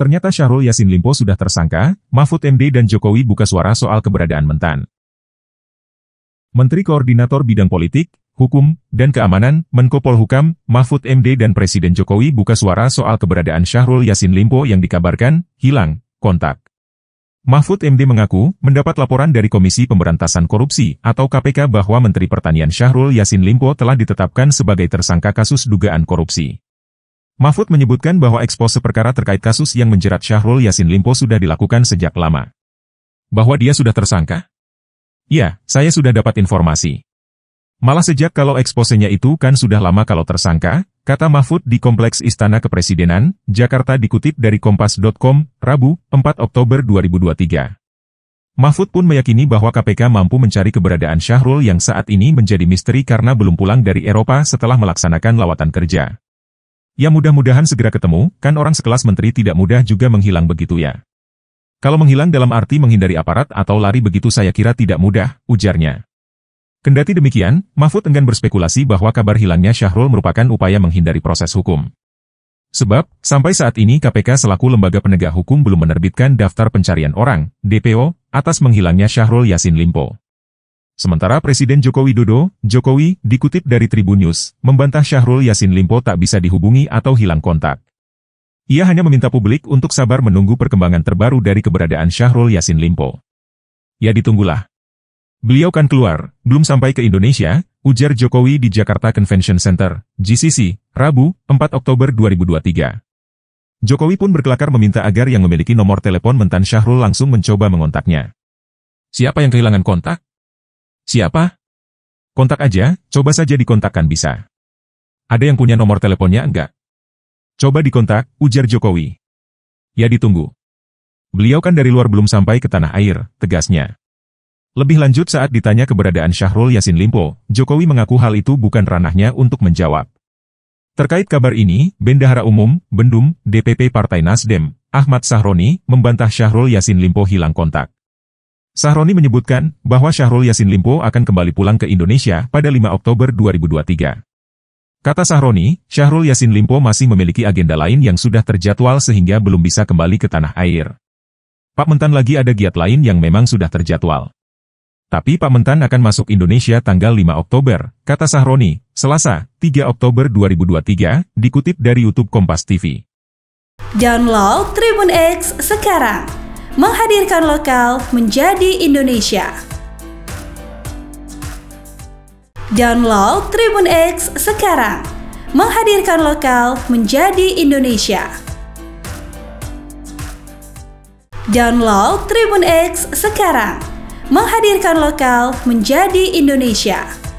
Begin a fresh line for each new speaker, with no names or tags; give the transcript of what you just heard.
Ternyata Syahrul Yasin Limpo sudah tersangka, Mahfud MD dan Jokowi buka suara soal keberadaan Mentan. Menteri Koordinator Bidang Politik, Hukum, dan Keamanan, Menko Polhukam, Mahfud MD dan Presiden Jokowi buka suara soal keberadaan Syahrul Yasin Limpo yang dikabarkan, hilang, kontak. Mahfud MD mengaku, mendapat laporan dari Komisi Pemberantasan Korupsi atau KPK bahwa Menteri Pertanian Syahrul Yasin Limpo telah ditetapkan sebagai tersangka kasus dugaan korupsi. Mahfud menyebutkan bahwa ekspose perkara terkait kasus yang menjerat Syahrul Yasin Limpo sudah dilakukan sejak lama. Bahwa dia sudah tersangka? Ya, saya sudah dapat informasi. Malah sejak kalau eksposenya itu kan sudah lama kalau tersangka, kata Mahfud di Kompleks Istana Kepresidenan, Jakarta dikutip dari Kompas.com, Rabu, 4 Oktober 2023. Mahfud pun meyakini bahwa KPK mampu mencari keberadaan Syahrul yang saat ini menjadi misteri karena belum pulang dari Eropa setelah melaksanakan lawatan kerja. Ya mudah-mudahan segera ketemu, kan orang sekelas menteri tidak mudah juga menghilang begitu ya. Kalau menghilang dalam arti menghindari aparat atau lari begitu saya kira tidak mudah, ujarnya. Kendati demikian, Mahfud enggan berspekulasi bahwa kabar hilangnya Syahrul merupakan upaya menghindari proses hukum. Sebab, sampai saat ini KPK selaku lembaga penegak hukum belum menerbitkan daftar pencarian orang, DPO, atas menghilangnya Syahrul Yasin Limpo. Sementara Presiden Joko Widodo, Jokowi, dikutip dari Tribun News, membantah Syahrul Yasin Limpo tak bisa dihubungi atau hilang kontak. Ia hanya meminta publik untuk sabar menunggu perkembangan terbaru dari keberadaan Syahrul Yasin Limpo. Ya ditunggulah. Beliau kan keluar, belum sampai ke Indonesia, ujar Jokowi di Jakarta Convention Center, GCC, Rabu, 4 Oktober 2023. Jokowi pun berkelakar meminta agar yang memiliki nomor telepon mentan Syahrul langsung mencoba mengontaknya. Siapa yang kehilangan kontak? Siapa? Kontak aja, coba saja dikontakkan bisa. Ada yang punya nomor teleponnya enggak? Coba dikontak, ujar Jokowi. Ya ditunggu. Beliau kan dari luar belum sampai ke tanah air, tegasnya. Lebih lanjut saat ditanya keberadaan Syahrul Yasin Limpo, Jokowi mengaku hal itu bukan ranahnya untuk menjawab. Terkait kabar ini, Bendahara Umum, Bendum, DPP Partai Nasdem, Ahmad Sahroni, membantah Syahrul Yasin Limpo hilang kontak. Sahroni menyebutkan bahwa Syahrul Yasin Limpo akan kembali pulang ke Indonesia pada 5 Oktober 2023. Kata Sahroni, Syahrul Yasin Limpo masih memiliki agenda lain yang sudah terjadwal sehingga belum bisa kembali ke tanah air. Pak Mentan lagi ada giat lain yang memang sudah terjadwal. Tapi Pak Mentan akan masuk Indonesia tanggal 5 Oktober, kata Sahroni, Selasa, 3 Oktober 2023, dikutip dari YouTube Kompas TV.
Download Tribun X sekarang menghadirkan lokal menjadi Indonesia. Download Tribun X sekarang, menghadirkan lokal menjadi Indonesia. Download Tribun X sekarang, menghadirkan lokal menjadi Indonesia.